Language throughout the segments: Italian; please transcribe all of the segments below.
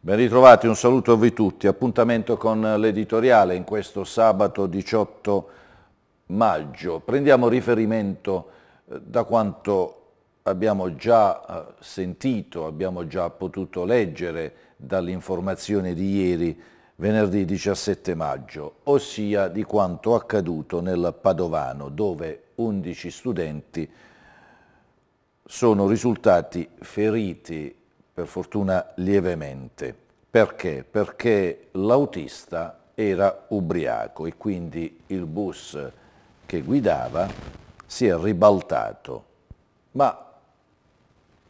Ben ritrovati, un saluto a voi tutti. Appuntamento con l'editoriale in questo sabato 18 maggio. Prendiamo riferimento eh, da quanto abbiamo già eh, sentito, abbiamo già potuto leggere dall'informazione di ieri venerdì 17 maggio, ossia di quanto accaduto nel Padovano, dove 11 studenti sono risultati feriti, per fortuna lievemente. Perché? Perché l'autista era ubriaco e quindi il bus che guidava si è ribaltato. Ma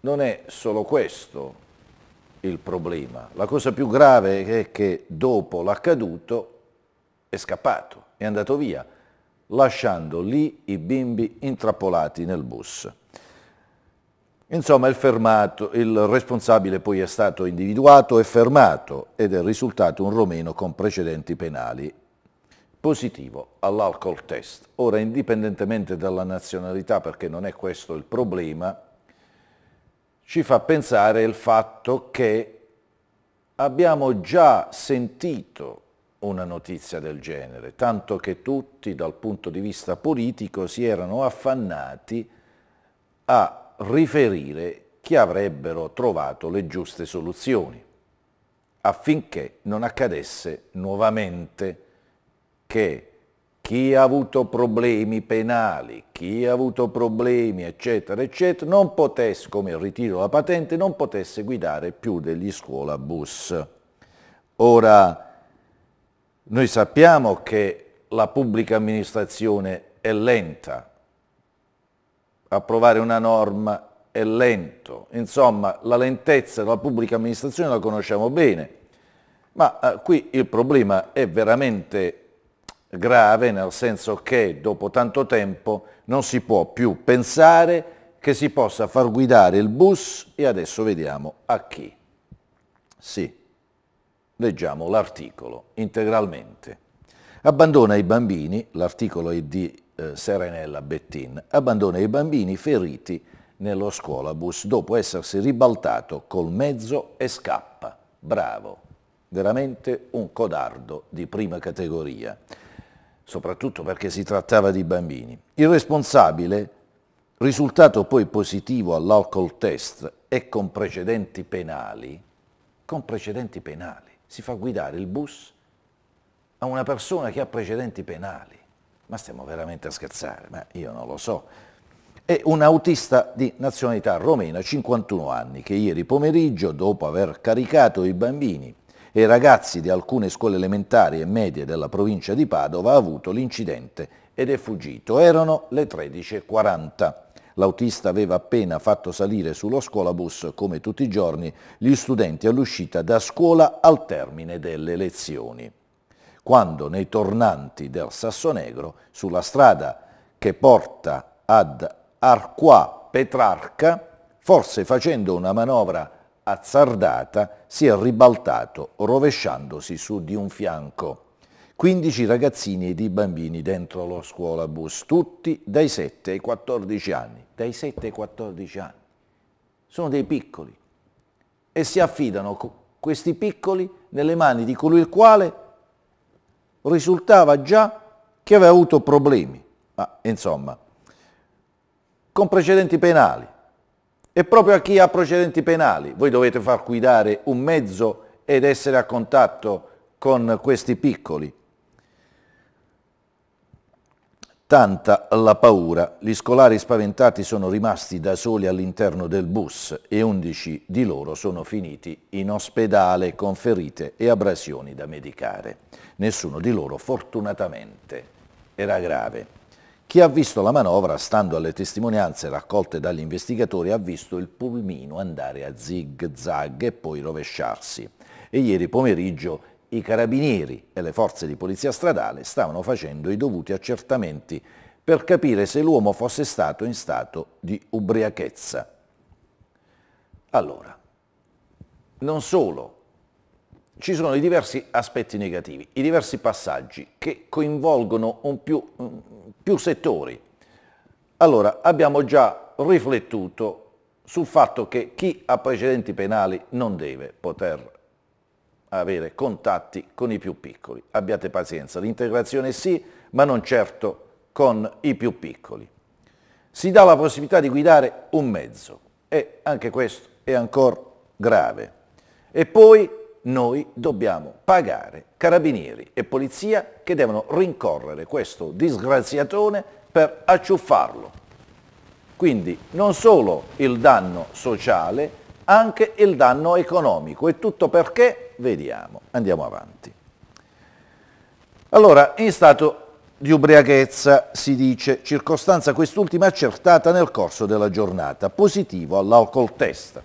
non è solo questo, il problema. La cosa più grave è che dopo l'accaduto è scappato, è andato via, lasciando lì i bimbi intrappolati nel bus. Insomma, il, fermato, il responsabile poi è stato individuato e fermato ed è risultato un romeno con precedenti penali positivo all'alcol test. Ora, indipendentemente dalla nazionalità, perché non è questo il problema, ci fa pensare il fatto che abbiamo già sentito una notizia del genere, tanto che tutti dal punto di vista politico si erano affannati a riferire chi avrebbero trovato le giuste soluzioni affinché non accadesse nuovamente che chi ha avuto problemi penali, chi ha avuto problemi eccetera eccetera, non potesse, come il ritiro della patente, non potesse guidare più degli scuola bus. Ora, noi sappiamo che la pubblica amministrazione è lenta, approvare una norma è lento, insomma la lentezza della pubblica amministrazione la conosciamo bene, ma eh, qui il problema è veramente grave nel senso che dopo tanto tempo non si può più pensare che si possa far guidare il bus e adesso vediamo a chi. Sì, leggiamo l'articolo integralmente. Abbandona i bambini, l'articolo è di eh, Serenella Bettin, abbandona i bambini feriti nello scuolabus dopo essersi ribaltato col mezzo e scappa. Bravo, veramente un codardo di prima categoria soprattutto perché si trattava di bambini. Il responsabile, risultato poi positivo all'alcol test e con precedenti penali, con precedenti penali, si fa guidare il bus a una persona che ha precedenti penali. Ma stiamo veramente a scherzare, ma io non lo so. È un autista di nazionalità romena, 51 anni, che ieri pomeriggio, dopo aver caricato i bambini e i ragazzi di alcune scuole elementari e medie della provincia di Padova ha avuto l'incidente ed è fuggito. Erano le 13.40. L'autista aveva appena fatto salire sullo scolabus, come tutti i giorni, gli studenti all'uscita da scuola al termine delle lezioni. Quando nei tornanti del Sassonegro, sulla strada che porta ad Arqua Petrarca, forse facendo una manovra azzardata si è ribaltato rovesciandosi su di un fianco. 15 ragazzini e dei bambini dentro lo scuolabus, tutti dai 7 ai 14 anni. Dai 7 ai 14 anni. Sono dei piccoli. E si affidano questi piccoli nelle mani di colui il quale risultava già che aveva avuto problemi, ma insomma, con precedenti penali e proprio a chi ha precedenti penali. Voi dovete far guidare un mezzo ed essere a contatto con questi piccoli. Tanta la paura, gli scolari spaventati sono rimasti da soli all'interno del bus e 11 di loro sono finiti in ospedale con ferite e abrasioni da medicare. Nessuno di loro fortunatamente era grave. Chi ha visto la manovra, stando alle testimonianze raccolte dagli investigatori, ha visto il pulmino andare a zig zag e poi rovesciarsi. E ieri pomeriggio i carabinieri e le forze di polizia stradale stavano facendo i dovuti accertamenti per capire se l'uomo fosse stato in stato di ubriachezza. Allora, non solo, ci sono i diversi aspetti negativi, i diversi passaggi che coinvolgono un più più settori. Allora, abbiamo già riflettuto sul fatto che chi ha precedenti penali non deve poter avere contatti con i più piccoli. Abbiate pazienza, l'integrazione sì, ma non certo con i più piccoli. Si dà la possibilità di guidare un mezzo e anche questo è ancora grave. E poi noi dobbiamo pagare carabinieri e polizia che devono rincorrere questo disgraziatone per acciuffarlo. Quindi non solo il danno sociale, anche il danno economico. E tutto perché? Vediamo, andiamo avanti. Allora, in stato di ubriachezza, si dice, circostanza quest'ultima accertata nel corso della giornata, positivo all'alcol testa.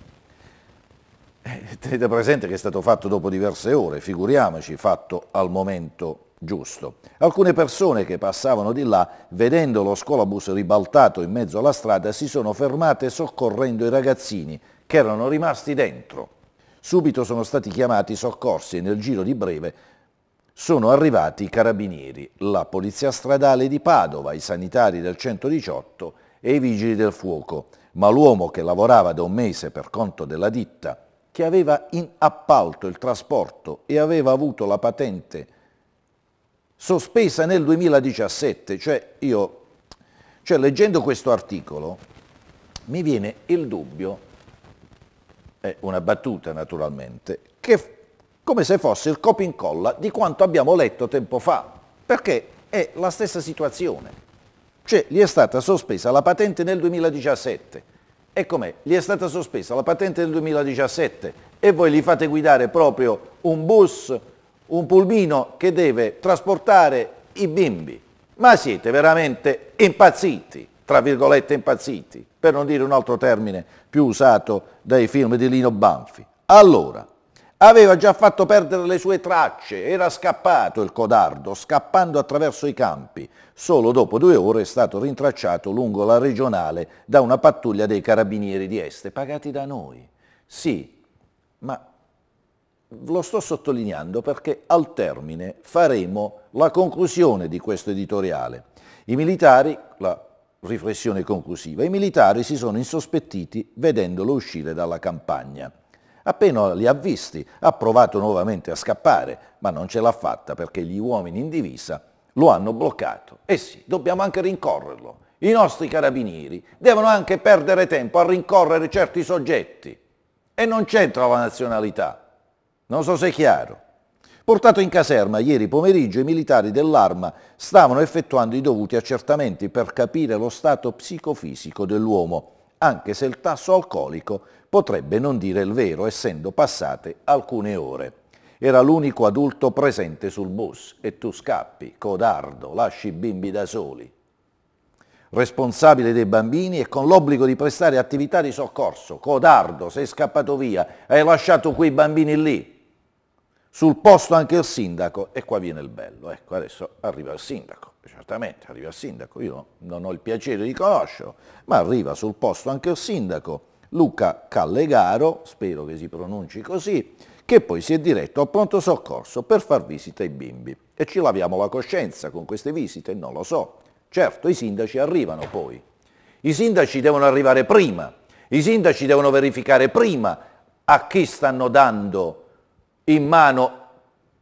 Eh, tenete presente che è stato fatto dopo diverse ore, figuriamoci, fatto al momento giusto. Alcune persone che passavano di là, vedendo lo scolabus ribaltato in mezzo alla strada, si sono fermate soccorrendo i ragazzini che erano rimasti dentro. Subito sono stati chiamati i soccorsi e nel giro di breve sono arrivati i carabinieri, la polizia stradale di Padova, i sanitari del 118 e i vigili del fuoco, ma l'uomo che lavorava da un mese per conto della ditta che aveva in appalto il trasporto e aveva avuto la patente sospesa nel 2017, cioè io, cioè leggendo questo articolo, mi viene il dubbio, è una battuta naturalmente, che come se fosse il copia incolla di quanto abbiamo letto tempo fa, perché è la stessa situazione. Cioè gli è stata sospesa la patente nel 2017, e com'è? Gli è stata sospesa la patente del 2017 e voi gli fate guidare proprio un bus, un pulmino che deve trasportare i bimbi. Ma siete veramente impazziti, tra virgolette impazziti, per non dire un altro termine più usato dai film di Lino Banfi. Allora, aveva già fatto perdere le sue tracce, era scappato il codardo, scappando attraverso i campi. Solo dopo due ore è stato rintracciato lungo la regionale da una pattuglia dei carabinieri di Este, pagati da noi. Sì, ma lo sto sottolineando perché al termine faremo la conclusione di questo editoriale. I militari, la riflessione conclusiva, i militari si sono insospettiti vedendolo uscire dalla campagna. Appena li ha visti, ha provato nuovamente a scappare, ma non ce l'ha fatta perché gli uomini in divisa lo hanno bloccato. E eh sì, dobbiamo anche rincorrerlo. I nostri carabinieri devono anche perdere tempo a rincorrere certi soggetti. E non c'entra la nazionalità. Non so se è chiaro. Portato in caserma ieri pomeriggio, i militari dell'arma stavano effettuando i dovuti accertamenti per capire lo stato psicofisico dell'uomo anche se il tasso alcolico potrebbe non dire il vero essendo passate alcune ore. Era l'unico adulto presente sul bus e tu scappi, codardo, lasci i bimbi da soli. Responsabile dei bambini e con l'obbligo di prestare attività di soccorso. Codardo, sei scappato via, hai lasciato quei bambini lì. Sul posto anche il sindaco, e qua viene il bello, ecco adesso arriva il sindaco certamente arriva il sindaco, io non ho il piacere di conoscerlo, ma arriva sul posto anche il sindaco Luca Callegaro, spero che si pronunci così, che poi si è diretto al pronto soccorso per far visita ai bimbi. E ci laviamo la coscienza con queste visite? Non lo so. Certo, i sindaci arrivano poi. I sindaci devono arrivare prima, i sindaci devono verificare prima a chi stanno dando in mano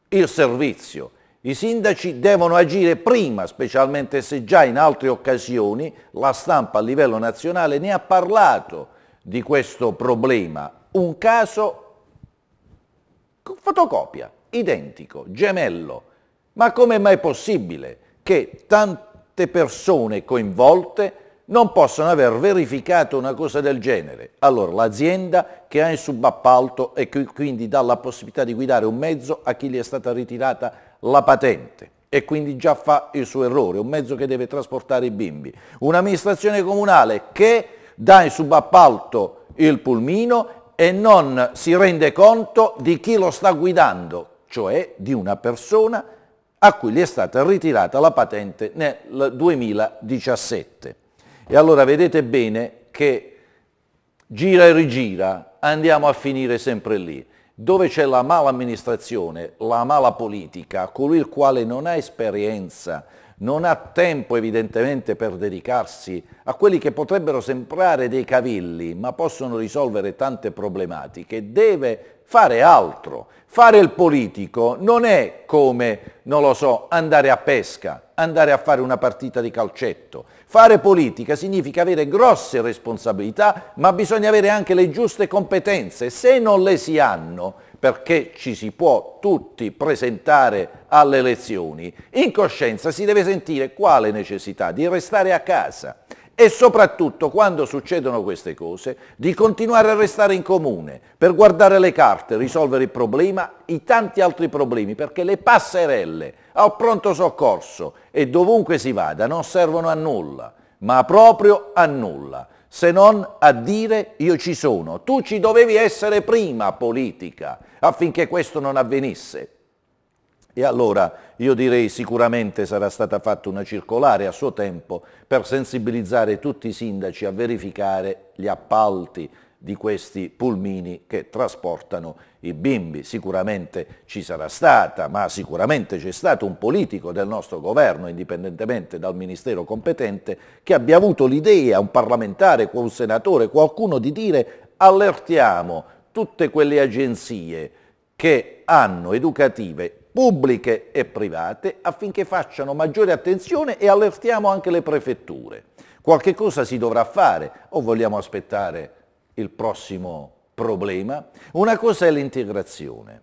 il servizio i sindaci devono agire prima, specialmente se già in altre occasioni la stampa a livello nazionale ne ha parlato di questo problema. Un caso fotocopia, identico, gemello. Ma com'è mai possibile che tante persone coinvolte non possano aver verificato una cosa del genere? Allora l'azienda che ha in subappalto e che quindi dà la possibilità di guidare un mezzo a chi gli è stata ritirata la patente e quindi già fa il suo errore, un mezzo che deve trasportare i bimbi. Un'amministrazione comunale che dà in subappalto il pulmino e non si rende conto di chi lo sta guidando, cioè di una persona a cui gli è stata ritirata la patente nel 2017. E allora vedete bene che gira e rigira andiamo a finire sempre lì dove c'è la mala amministrazione, la mala politica, colui il quale non ha esperienza, non ha tempo evidentemente per dedicarsi a quelli che potrebbero sembrare dei cavilli, ma possono risolvere tante problematiche, deve fare altro. Fare il politico non è come, non lo so, andare a pesca, andare a fare una partita di calcetto. Fare politica significa avere grosse responsabilità, ma bisogna avere anche le giuste competenze. Se non le si hanno, perché ci si può tutti presentare alle elezioni, in coscienza si deve sentire quale necessità di restare a casa e soprattutto quando succedono queste cose di continuare a restare in comune per guardare le carte, risolvere il problema, i tanti altri problemi, perché le passerelle al pronto soccorso e dovunque si vada non servono a nulla, ma proprio a nulla se non a dire io ci sono. Tu ci dovevi essere prima politica affinché questo non avvenisse. E allora io direi sicuramente sarà stata fatta una circolare a suo tempo per sensibilizzare tutti i sindaci a verificare gli appalti di questi pulmini che trasportano i bimbi. Sicuramente ci sarà stata, ma sicuramente c'è stato un politico del nostro governo, indipendentemente dal ministero competente, che abbia avuto l'idea, un parlamentare, un senatore, qualcuno di dire allertiamo tutte quelle agenzie che hanno educative pubbliche e private affinché facciano maggiore attenzione e allertiamo anche le prefetture. Qualche cosa si dovrà fare o vogliamo aspettare il prossimo problema? Una cosa è l'integrazione,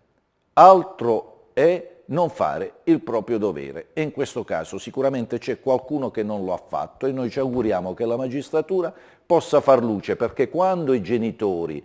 altro è non fare il proprio dovere e in questo caso sicuramente c'è qualcuno che non lo ha fatto e noi ci auguriamo che la magistratura possa far luce perché quando i genitori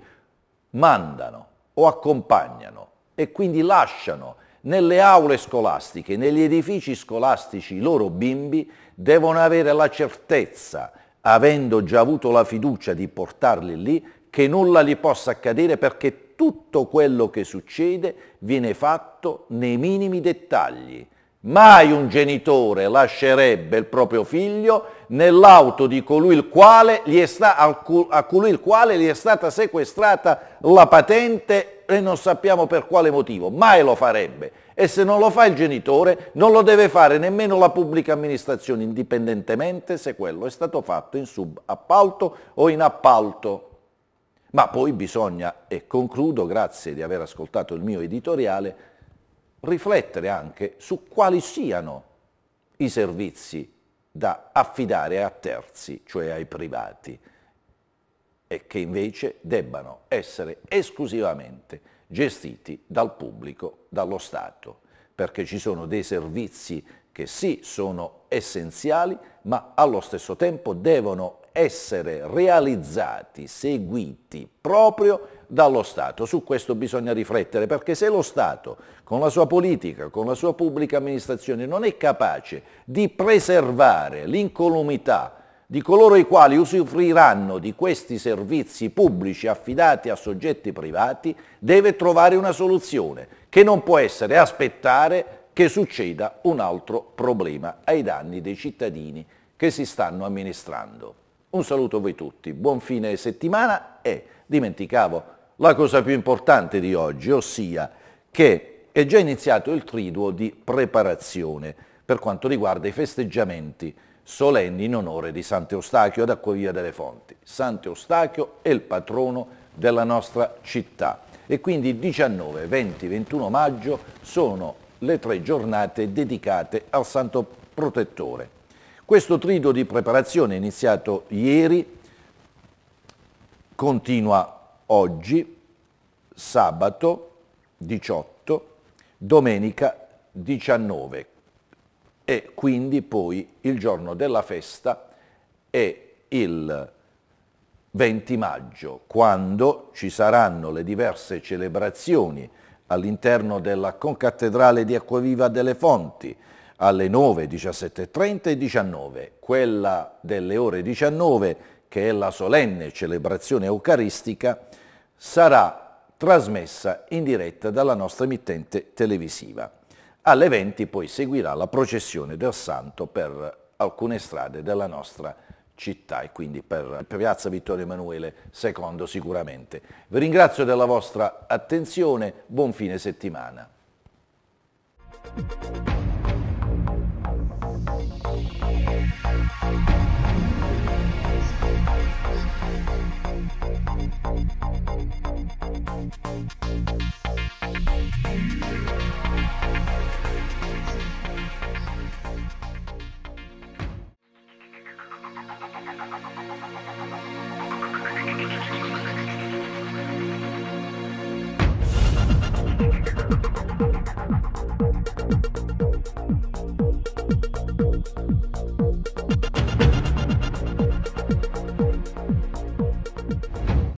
mandano o accompagnano e quindi lasciano nelle aule scolastiche, negli edifici scolastici, i loro bimbi devono avere la certezza, avendo già avuto la fiducia di portarli lì, che nulla gli possa accadere perché tutto quello che succede viene fatto nei minimi dettagli. Mai un genitore lascerebbe il proprio figlio nell'auto di colui il quale gli è sta, a colui il quale gli è stata sequestrata la patente e non sappiamo per quale motivo. Mai lo farebbe. E se non lo fa il genitore, non lo deve fare nemmeno la pubblica amministrazione, indipendentemente se quello è stato fatto in subappalto o in appalto. Ma poi bisogna, e concludo, grazie di aver ascoltato il mio editoriale, riflettere anche su quali siano i servizi da affidare a terzi, cioè ai privati, e che invece debbano essere esclusivamente gestiti dal pubblico, dallo Stato, perché ci sono dei servizi che sì sono essenziali, ma allo stesso tempo devono essere realizzati, seguiti proprio dallo Stato. Su questo bisogna riflettere perché se lo Stato con la sua politica, con la sua pubblica amministrazione non è capace di preservare l'incolumità di coloro i quali usufruiranno di questi servizi pubblici affidati a soggetti privati, deve trovare una soluzione che non può essere aspettare che succeda un altro problema ai danni dei cittadini che si stanno amministrando. Un saluto a voi tutti, buon fine settimana e dimenticavo la cosa più importante di oggi, ossia che è già iniziato il triduo di preparazione per quanto riguarda i festeggiamenti solenni in onore di Sant'Eustachio ad Acquavia delle Fonti. Sant'Eustachio è il patrono della nostra città e quindi 19, 20, 21 maggio sono le tre giornate dedicate al Santo Protettore. Questo trido di preparazione iniziato ieri continua oggi, sabato 18, domenica 19 e quindi poi il giorno della festa è il 20 maggio, quando ci saranno le diverse celebrazioni all'interno della concattedrale di Acquaviva delle Fonti, alle 9, 17.30 e 19, quella delle ore 19 che è la solenne celebrazione eucaristica, sarà trasmessa in diretta dalla nostra emittente televisiva. Alle 20 poi seguirà la processione del santo per alcune strade della nostra città e quindi per Piazza Vittorio Emanuele II sicuramente. Vi ringrazio della vostra attenzione, buon fine settimana. Bye.